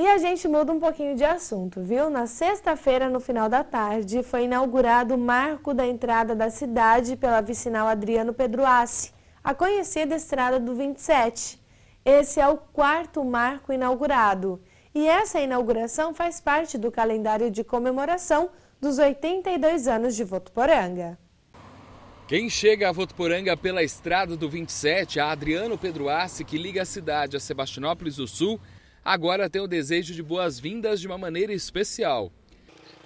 E a gente muda um pouquinho de assunto, viu? Na sexta-feira, no final da tarde, foi inaugurado o marco da entrada da cidade pela vicinal Adriano Pedroassi, a conhecida Estrada do 27. Esse é o quarto marco inaugurado. E essa inauguração faz parte do calendário de comemoração dos 82 anos de Votuporanga. Quem chega a Votuporanga pela Estrada do 27, a Adriano Pedroassi, que liga a cidade a Sebastinópolis do Sul, agora tem o desejo de boas-vindas de uma maneira especial.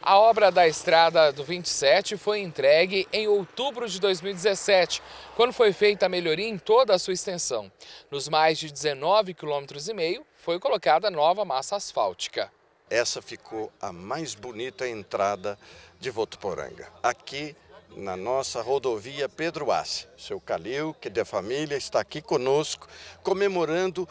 A obra da estrada do 27 foi entregue em outubro de 2017, quando foi feita a melhoria em toda a sua extensão. Nos mais de 19 km e meio foi colocada nova massa asfáltica. Essa ficou a mais bonita entrada de Votuporanga. Aqui na nossa rodovia Pedro Assi. Seu Calil, que é da família, está aqui conosco, comemorando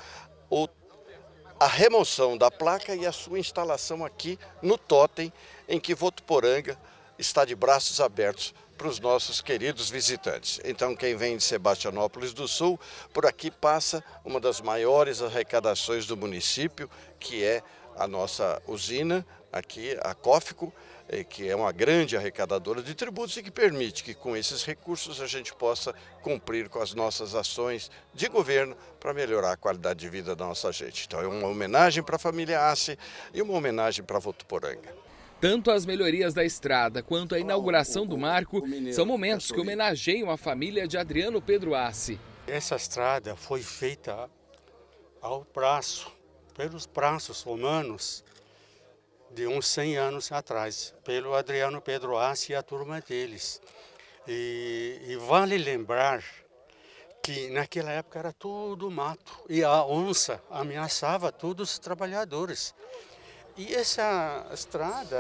a remoção da placa e a sua instalação aqui no totem em que Votuporanga está de braços abertos para os nossos queridos visitantes. Então, quem vem de Sebastianópolis do Sul, por aqui passa uma das maiores arrecadações do município, que é a nossa usina aqui, a COFICO, eh, que é uma grande arrecadadora de tributos e que permite que com esses recursos a gente possa cumprir com as nossas ações de governo para melhorar a qualidade de vida da nossa gente. Então é uma homenagem para a família Ace e uma homenagem para Votuporanga. Tanto as melhorias da estrada quanto a inauguração do marco são momentos tá que homenageiam a família de Adriano Pedro Ace. Essa estrada foi feita ao prazo pelos braços romanos de uns 100 anos atrás, pelo Adriano Pedro Assi e a turma deles. E, e vale lembrar que naquela época era tudo mato e a onça ameaçava todos os trabalhadores. E essa estrada,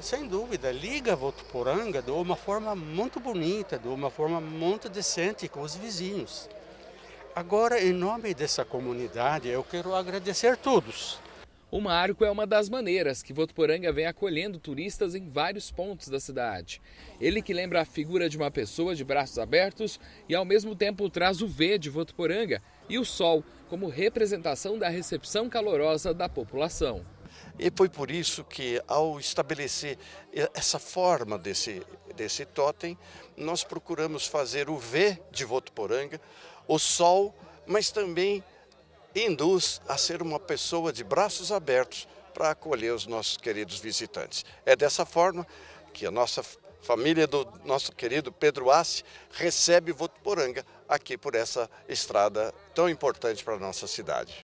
sem dúvida, liga Votuporanga de uma forma muito bonita, de uma forma muito decente com os vizinhos. Agora, em nome dessa comunidade, eu quero agradecer a todos. O Marco é uma das maneiras que Votuporanga vem acolhendo turistas em vários pontos da cidade. Ele que lembra a figura de uma pessoa de braços abertos e ao mesmo tempo traz o V de Votuporanga e o sol como representação da recepção calorosa da população. E foi por isso que, ao estabelecer essa forma desse, desse totem, nós procuramos fazer o V de Votuporanga, o Sol, mas também induz a ser uma pessoa de braços abertos para acolher os nossos queridos visitantes. É dessa forma que a nossa família do nosso querido Pedro Assi recebe Votuporanga aqui por essa estrada tão importante para a nossa cidade.